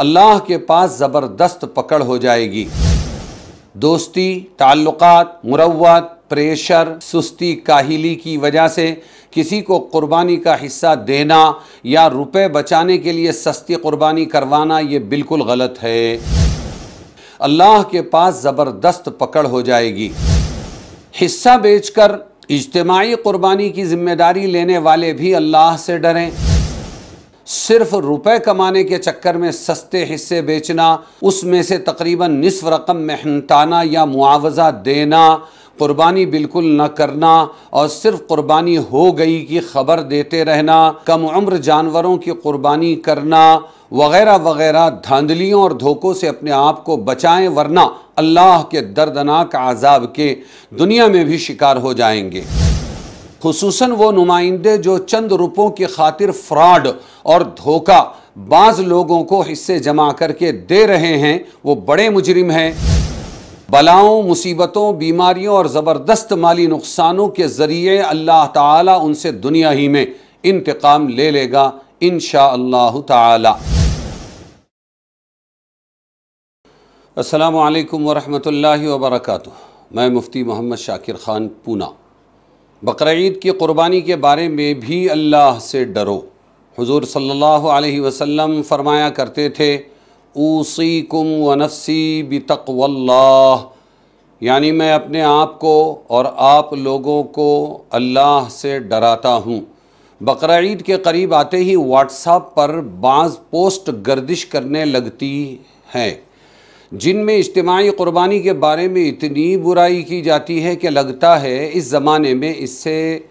अल्लाह के पास ज़बरदस्त पकड़ हो जाएगी दोस्ती ताल्लुकात मुरवत प्रेशर सुस्ती काहिली की वजह से किसी को कुर्बानी का हिस्सा देना या रुपए बचाने के लिए सस्ती कुर्बानी करवाना ये बिल्कुल गलत है अल्लाह के पास ज़बरदस्त पकड़ हो जाएगी हिस्सा बेचकर इज्तमाही कुर्बानी की जिम्मेदारी लेने वाले भी अल्लाह से डरें सिर्फ रुपए कमाने के चक्कर में सस्ते हिस्से बेचना उसमें से तकरीबन निसफ रकम मेहनताना या मुआवजा देना कुर्बानी बिल्कुल न करना और सिर्फ कुर्बानी हो गई की खबर देते रहना कम उम्र जानवरों की कुर्बानी करना वगैरह वगैरह धांधलियों और धोखों से अपने आप को बचाएं वरना अल्लाह के दर्दनाक आज़ाब के दुनिया में भी शिकार हो जाएंगे खसूस वो नुमाइंदे जो चंद रुपयों की खातिर फ्रॉड और धोखा बाज लोगों को हिस्से जमा करके दे रहे हैं वो बड़े मुजरिम हैं बलाओं मुसीबतों बीमारियों और ज़बरदस्त माली नुकसानों के ज़रिए अल्लाह ताला उनसे दुनिया ही में इंतकाम ले लेगा इन ताला अस्सलाम वालेकुम वरहमतुल्लाहि मैं मुफ्ती मोहम्मद शाकिर ख़ान पूना बकरीद की क़ुरबानी के बारे में भी अल्लाह से डरो हुजूर सल्लल्लाहु अलैहि वसल्लम फरमाया करते थे ऊसी कुम व नफसी बतकवल्लाह यानी मैं अपने आप को और आप लोगों को अल्लाह से डराता हूँ बकरीद के करीब आते ही व्हाट्सअप पर बाज़ पोस्ट गर्दिश करने लगती हैं जिनमें इज्तमाही क़ुरबानी के बारे में इतनी बुराई की जाती है कि लगता है इस ज़माने में इससे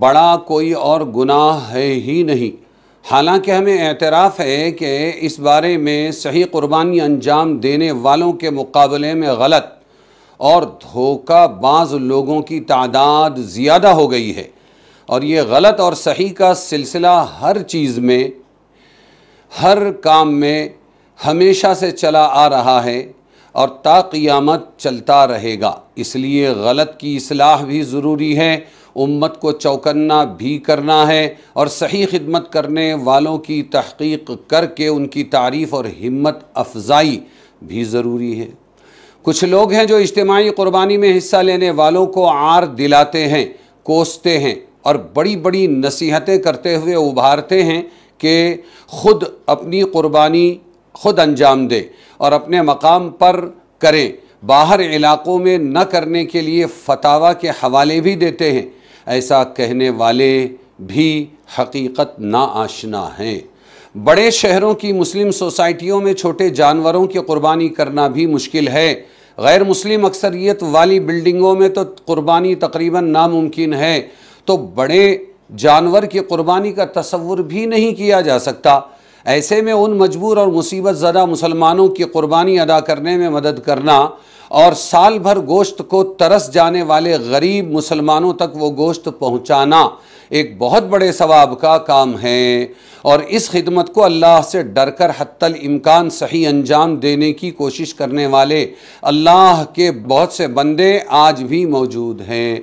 बड़ा कोई और गुनाह है ही नहीं हालांकि हमें एतराफ़ है कि इस बारे में सही क़ुरबानी अंजाम देने वालों के मुकाबले में गलत और धोखा बाज लोगों की तादाद ज़्यादा हो गई है और ये गलत और सही का सिलसिला हर चीज़ में हर काम में हमेशा से चला आ रहा है और ताक़ियामत चलता रहेगा इसलिए गलत की असलाह भी ज़रूरी है उम्मत को चौकन्ना भी करना है और सही खिदमत करने वालों की तहकीक करके उनकी तारीफ़ और हिम्मत अफजाई भी ज़रूरी है कुछ लोग हैं जो इज्तमाही क़ुरबानी में हिस्सा लेने वालों को आर दिलाते हैं कोसते हैं और बड़ी बड़ी नसीहतें करते हुए उभारते हैं कि ख़ुद अपनी क़ुरबानी ख़ुद अंजाम दे और अपने मकाम पर करें बाहर इलाक़ों में न करने के लिए फतावा के हवाले भी देते हैं ऐसा कहने वाले भी हकीकत ना आशना हैं बड़े शहरों की मुस्लिम सोसाइटियों में छोटे जानवरों की कुर्बानी करना भी मुश्किल है गैर मुस्लिम अक्सरियत वाली बिल्डिंगों में तो कुर्बानी तकरीबन नामुमकिन है तो बड़े जानवर की कुर्बानी का तस्वुर भी नहीं किया जा सकता ऐसे में उन मजबूर और मुसीबत ज़दा मुसलमानों की क़ुरबानी अदा करने में मदद करना और साल भर गोश्त को तरस जाने वाले गरीब मुसलमानों तक वो गोश्त पहुंचाना एक बहुत बड़े सवाब का काम है और इस खिदमत को अल्लाह से डर कर हत्तल इम्कान सही अंजाम देने की कोशिश करने वाले अल्लाह के बहुत से बंदे आज भी मौजूद हैं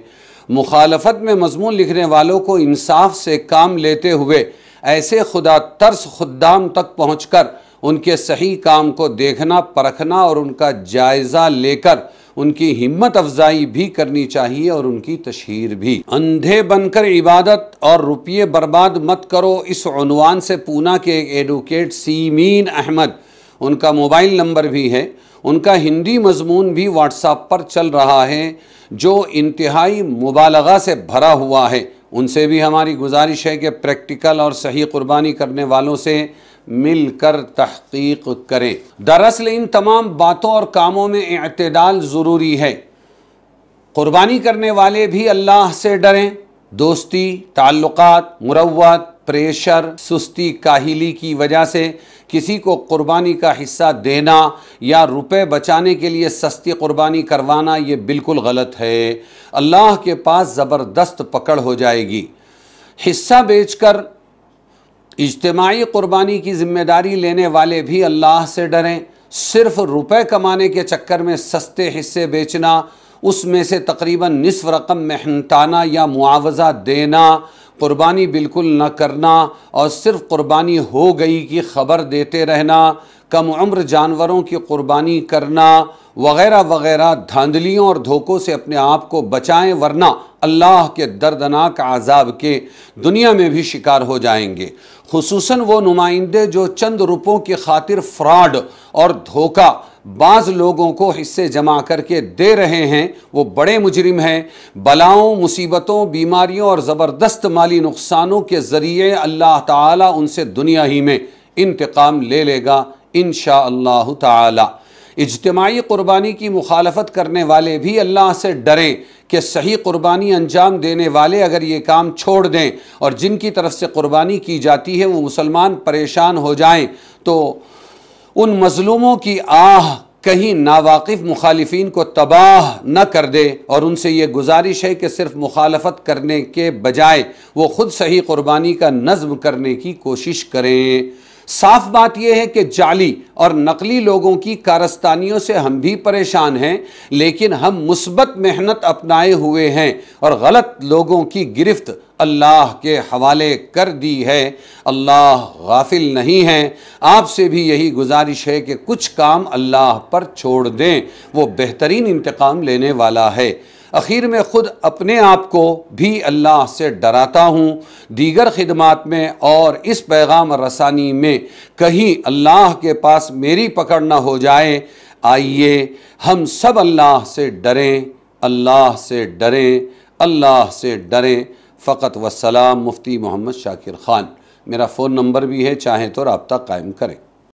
मुखालफत में मजमून लिखने वालों को इंसाफ से काम लेते हुए ऐसे खुदा तर्स खुदाम तक पहुँच कर उनके सही काम को देखना परखना और उनका जायज़ा लेकर उनकी हिम्मत अफजाई भी करनी चाहिए और उनकी तशहर भी अंधे बनकर इबादत और रुपये बर्बाद मत करो इस अनवान से पूना के एक एडवोकेट सीमीन अहमद उनका मोबाइल नंबर भी है उनका हिंदी मजमून भी व्हाट्सएप पर चल रहा है जो इंतहाई मुबालगा से भरा हुआ है उनसे भी हमारी गुजारिश है कि प्रैक्टिकल और सही कुर्बानी करने वालों से मिलकर तहकीक करें दरअसल इन तमाम बातों और कामों में अतदाल ज़रूरी है कुर्बानी करने वाले भी अल्लाह से डरें दोस्ती ताल्लुकात मुरवत प्रेशर सुस्ती काहिली की वजह से किसी को कुर्बानी का हिस्सा देना या रुपए बचाने के लिए सस्ती कुर्बानी करवाना ये बिल्कुल गलत है अल्लाह के पास ज़बरदस्त पकड़ हो जाएगी हिस्सा बेचकर इज्तमाही कुर्बानी की जिम्मेदारी लेने वाले भी अल्लाह से डरें सिर्फ रुपए कमाने के चक्कर में सस्ते हिस्से बेचना उसमें से तकरीबन निसफ रकम मेहनताना या मुआवजा देना क़ुरबानी बिल्कुल न करना और सिर्फ क़ुरबानी हो गई की ख़बर देते रहना कम उम्र जानवरों की क़ुरबानी करना वगैरह वगैरह धांधलियों और धोखों से अपने आप को बचाएं वरना अल्लाह के दर्दनाक आज़ाब के दुनिया में भी शिकार हो जाएंगे खसूस वो नुमाइंदे जो चंद रुपयों की खातिर फ्रॉड और धोखा बाज़ लोगों को हिस्से जमा करके दे रहे हैं वो बड़े मुजरिम हैं बलाओं मुसीबतों बीमारियों और ज़बरदस्त माली नुकसानों के ज़रिए अल्लाह ताला उनसे दुनिया ही में इंतकाम ले लेगा इन शाह ताला इजतमाही कुर्बानी की मुखालफत करने वाले भी अल्लाह से डरें कि सही कुर्बानी अंजाम देने वाले अगर ये काम छोड़ दें और जिनकी तरफ से कुर्बानी की जाती है वो मुसलमान परेशान हो जाएं तो उन मजलूमों की आह कहीं नावाकिफ मुखालफन को तबाह न कर दे और उनसे ये गुजारिश है कि सिर्फ मुखालफत करने के बजाय वो ख़ुद सही क़ुरबानी का नज्म करने की कोशिश करें साफ बात यह है कि जाली और नकली लोगों की कारस्तानियों से हम भी परेशान हैं लेकिन हम मुस्बत मेहनत अपनाए हुए हैं और गलत लोगों की गिरफ्त अल्लाह के हवाले कर दी है अल्लाह गाफिल नहीं है आपसे भी यही गुजारिश है कि कुछ काम अल्लाह पर छोड़ दें वो बेहतरीन इंतकाम लेने वाला है आखिर में ख़ुद अपने आप को भी अल्लाह से डराता हूँ दीगर खदमात में और इस पैगाम रसानी में कहीं अल्लाह के पास मेरी पकड़ ना हो जाए आइए हम सब अल्लाह से डरें अल्लाह से डरें अल्लाह से डरें फ़कत वसलाम मुफ्ती मोहम्मद शाकिर ख़ान मेरा फ़ोन नंबर भी है चाहें तो रबता कायम करें